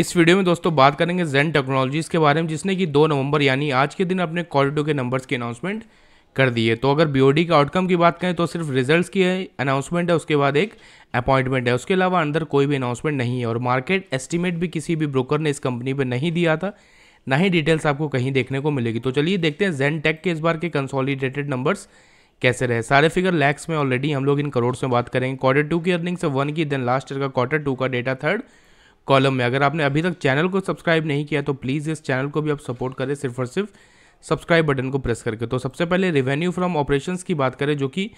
इस वीडियो में दोस्तों बात करेंगे जेन टेक्नोलॉजीज़ के बारे में जिसने कि दो नवंबर यानी आज के दिन अपने क्वालिटो के नंबर्स के अनाउंसमेंट कर दिए तो अगर बीओडी के आउटकम की बात करें तो सिर्फ रिजल्ट्स की अनाउंसमेंट है उसके बाद एक अपॉइंटमेंट है उसके अलावा अंदर कोई भी अनाउंसमेंट नहीं है और मार्केट एस्टिमेट भी किसी भी ब्रोकर ने इस कंपनी पर नहीं दिया था ना ही डिटेल्स आपको कहीं देखने को मिलेगी तो चलिए देखते हैं जेन टेक के इस बार के कंसोलिडेटेड नंबर्स कैसे रहे सारे फिगर लैक्स में ऑलरेडी हम लोग इन करोड़ में बात करेंगे क्वार्टर टू की अर्निंग से वन की देन लास्ट ईयर का क्वार्टर टू का डेटा थर्ड कॉलम में अगर आपने अभी तक चैनल को सब्सक्राइब नहीं किया तो प्लीज़ इस चैनल को भी आप सपोर्ट करें सिर्फ और सिर्फ सब्सक्राइब बटन को प्रेस करके तो सबसे पहले रेवेन्यू फ्रॉम ऑपरेशंस की बात करें जो कि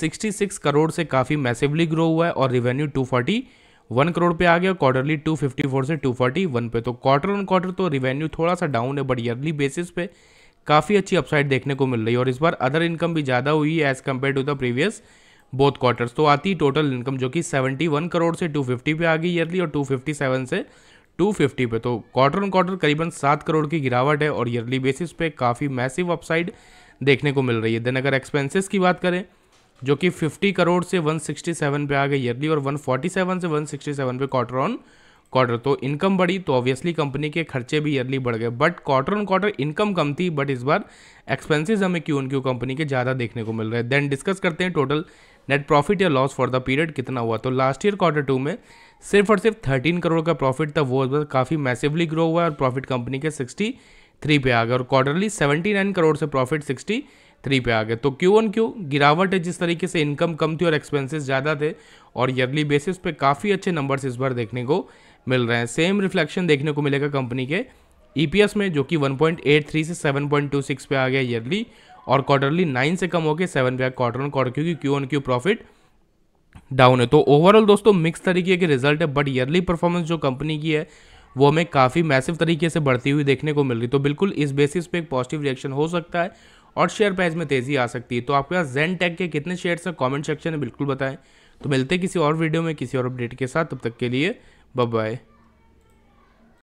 66 करोड़ से काफ़ी मैसिवली ग्रो हुआ है और रेवेन्यू 241 करोड़ पे आ गया क्वार्टरली 254 से 241 पे तो क्वार्टर ऑन क्वार्टर तो रेवेन्यू थोड़ा सा डाउन है बट ईयरली बेसिस पे काफ़ी अच्छी अपसाइड देखने को मिल रही है और इस बार अदर इनकम भी ज़्यादा हुई है as compare to the previous both quarters तो आती टोटल इनकम जो कि 71 करोड़ से 250 पे आ गई ईयरली और 257 से 250 पे तो क्वार्टर ऑन क्वार्टर करीबन सात करोड़ की गिरावट है और ईयरली बेसिस पे काफ़ी मैसिव अपसाइड देखने को मिल रही है देन अगर एक्सपेंसेस की बात करें जो कि 50 करोड़ से 167 पे आ गए ईयरली और 147 से 167 पे क्वार्टर ऑन क्वार्टर तो इनकम बढ़ी तो ऑब्वियसली कंपनी के खर्चे भी ईयरली बढ़ गए but quarter on quarter income कम थी बट इस बार एक्सपेंसेस हमें क्यों क्यों कंपनी के ज़्यादा देखने को मिल रहे हैं देन डिस्कस करते हैं टोटल नेट प्रॉफिट या लॉस फॉर द पीरियड कितना हुआ तो लास्ट ईयर क्वार्टर टू में सिर्फ और सिर्फ थर्टीन करोड़ का प्रॉफिट था वो काफ़ी मैसिवली ग्रो हुआ और प्रॉफिट कंपनी के सिक्सटी थ्री पे आ गए और क्वार्टरली सेवेंटी नाइन करोड़ से प्रॉफिट सिक्सटी थ्री पे आ गए तो क्यू ऑन क्यू गिरावट है जिस तरीके से इनकम कम थी और एक्सपेंसेस ज़्यादा थे और ईयरली बेसिस पे काफ़ी अच्छे नंबर्स इस बार देखने को मिल रहे हैं सेम रिफ्लेक्शन देखने को मिलेगा कंपनी के ई e में जो कि वन से सेवन पे आ गया ईयरली और क्वार्टरली नाइन से कम होकर सेवन पे क्वार्टर ऑन क्वार्टर क्योंकि Q on Q profit down है तो ओवरऑल दोस्तों मिक्स तरीके के रिजल्ट है बट ईयरली परफॉर्मेंस जो कंपनी की है वो हमें काफ़ी मैसिव तरीके से बढ़ती हुई देखने को मिल रही तो बिल्कुल इस बेसिस पे एक पॉजिटिव रिएक्शन हो सकता है और शेयर प्राइस में तेज़ी आ सकती है तो आपके पास जेन टेक के कितने शेयर्स हैं कमेंट सेक्शन में बिल्कुल बताएं तो मिलते किसी और वीडियो में किसी और अपडेट के साथ तब तक के लिए बाय